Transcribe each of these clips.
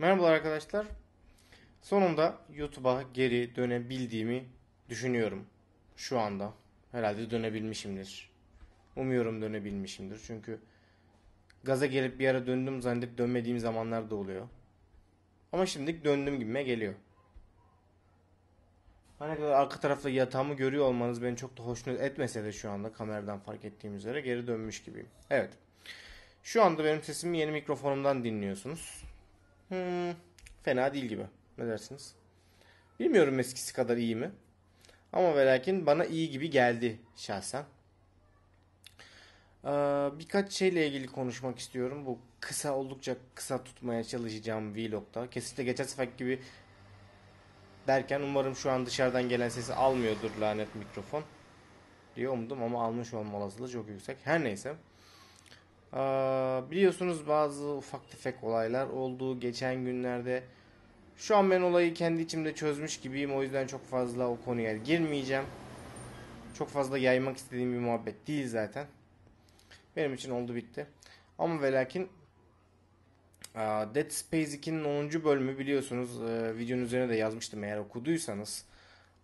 Merhabalar arkadaşlar. Sonunda YouTube'a geri dönebildiğimi düşünüyorum. Şu anda. Herhalde dönebilmişimdir. Umuyorum dönebilmişimdir. Çünkü gaza gelip bir ara döndüm zannedip dönmediğim zamanlar da oluyor. Ama şimdilik döndüm gibime geliyor. Hani kadar arka tarafta yatağımı görüyor olmanız beni çok da hoşnut etmese de şu anda kameradan fark ettiğim üzere geri dönmüş gibiyim. Evet. Şu anda benim sesimi yeni mikrofonumdan dinliyorsunuz hmm, fena değil gibi. Ne dersiniz? Bilmiyorum eskisi kadar iyi mi? Ama ve lakin bana iyi gibi geldi şahsen. Ee, birkaç şeyle ilgili konuşmak istiyorum. Bu kısa oldukça kısa tutmaya çalışacağım vlogda. Kesinlikle geçen sefer gibi derken umarım şu an dışarıdan gelen sesi almıyordur lanet mikrofon. Diye umdum ama almış olma olasılığı çok yüksek. Her neyse. Biliyorsunuz bazı ufak tefek olaylar oldu geçen günlerde. Şu an ben olayı kendi içimde çözmüş gibiyim. O yüzden çok fazla o konuya girmeyeceğim. Çok fazla yaymak istediğim bir muhabbet değil zaten. Benim için oldu bitti. Ama ve lakin Dead Space 2'nin 10. bölümü biliyorsunuz videonun üzerine de yazmıştım eğer okuduysanız.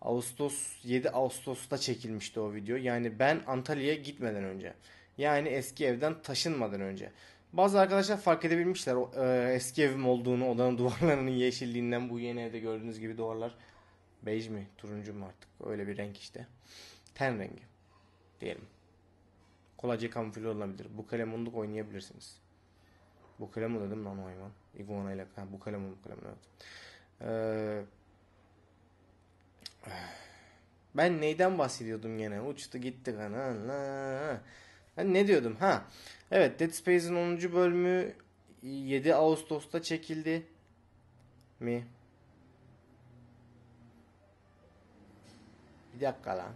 Ağustos 7 Ağustos'ta çekilmişti o video. Yani ben Antalya'ya gitmeden önce. Yani eski evden taşınmadan önce. Bazı arkadaşlar fark edebilmişler o, e, eski evim olduğunu, odanın duvarlarının yeşilliğinden bu yeni evde gördüğünüz gibi duvarlar bej mi, turuncu mu artık öyle bir renk işte. Ten rengi diyelim. Kolayca kamufle olabilir. Bu kalemunduk oynayabilirsiniz. Bu kalem mi dedim lan o hayvan. Iguana ile. bu kalem bu kalem evet. Ee, ben neyden bahsediyordum gene? Uçtu gitti kana. Hani ne diyordum? Ha. Evet Dead Space'in 10. bölümü 7 Ağustos'ta çekildi mi? Bir dakika lan.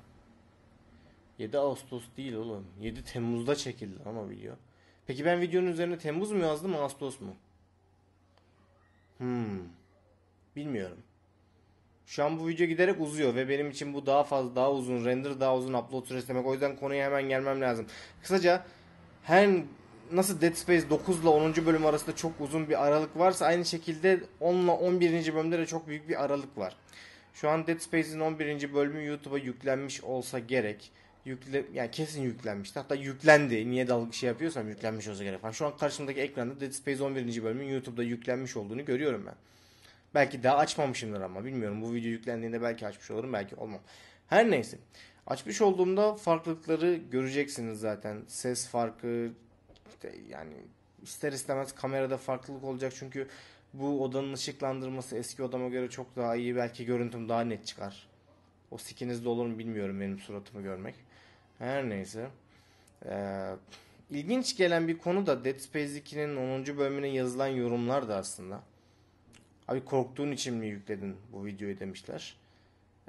7 Ağustos değil oğlum. 7 Temmuz'da çekildi ama video. Peki ben videonun üzerine Temmuz mu yazdım Ağustos mu? Hmm. Bilmiyorum. Şu an bu video giderek uzuyor ve benim için bu daha fazla daha uzun render daha uzun upload süresi demek. O yüzden konuya hemen gelmem lazım. Kısaca her nasıl Dead Space 9 ile 10. bölüm arasında çok uzun bir aralık varsa aynı şekilde 10 ile 11. bölümde de çok büyük bir aralık var. Şu an Dead Space'in 11. bölümü YouTube'a yüklenmiş olsa gerek. Yükle, yani kesin yüklenmişti. Hatta yüklendi. Niye dalga şey yapıyorsam yüklenmiş olsa gerek. Falan. Şu an karşımdaki ekranda Dead Space 11. bölümün YouTube'da yüklenmiş olduğunu görüyorum ben. Belki daha açmamışımdır ama bilmiyorum. Bu video yüklendiğinde belki açmış olurum belki olmam. Her neyse. Açmış olduğumda farklılıkları göreceksiniz zaten. Ses farkı işte yani ister istemez kamerada farklılık olacak çünkü bu odanın ışıklandırması eski odama göre çok daha iyi. Belki görüntüm daha net çıkar. O sikinizde olur mu bilmiyorum benim suratımı görmek. Her neyse. Ee, ilginç gelen bir konu da Dead Space 2'nin 10. bölümüne yazılan yorumlar da aslında. Abi korktuğun için mi yükledin bu videoyu demişler.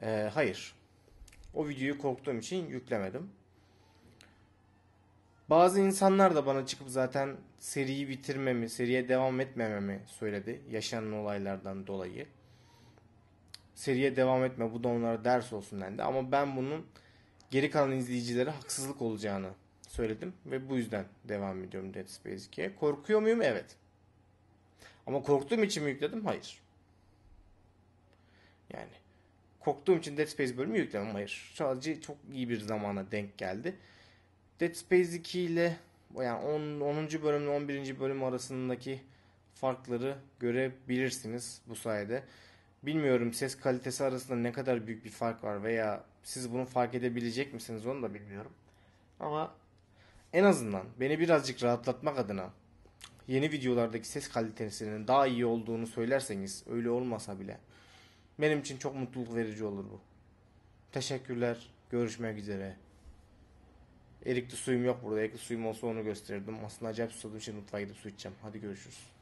Ee, hayır. O videoyu korktuğum için yüklemedim. Bazı insanlar da bana çıkıp zaten seriyi bitirmemi, seriye devam etmememi söyledi. Yaşanan olaylardan dolayı. Seriye devam etme bu da onlara ders olsun dendi. Ama ben bunun geri kalan izleyicilere haksızlık olacağını söyledim. Ve bu yüzden devam ediyorum Dead Space 2'ye. Korkuyor muyum? Evet. Ama korktuğum için mi yükledim? Hayır. Yani korktuğum için Dead Space bölümü yükledim. Hayır. Sadece çok iyi bir zamana denk geldi. Dead Space 2 ile yani 10. 10. bölümle 11. bölüm arasındaki farkları görebilirsiniz bu sayede. Bilmiyorum ses kalitesi arasında ne kadar büyük bir fark var veya siz bunu fark edebilecek misiniz onu da bilmiyorum. Ama en azından beni birazcık rahatlatmak adına yeni videolardaki ses kalitesinin daha iyi olduğunu söylerseniz öyle olmasa bile benim için çok mutluluk verici olur bu. Teşekkürler. Görüşmek üzere. Erikli suyum yok burada. Erikli suyum olsa onu gösterirdim. Aslında acayip susadım. için mutfağa gidip su içeceğim. Hadi görüşürüz.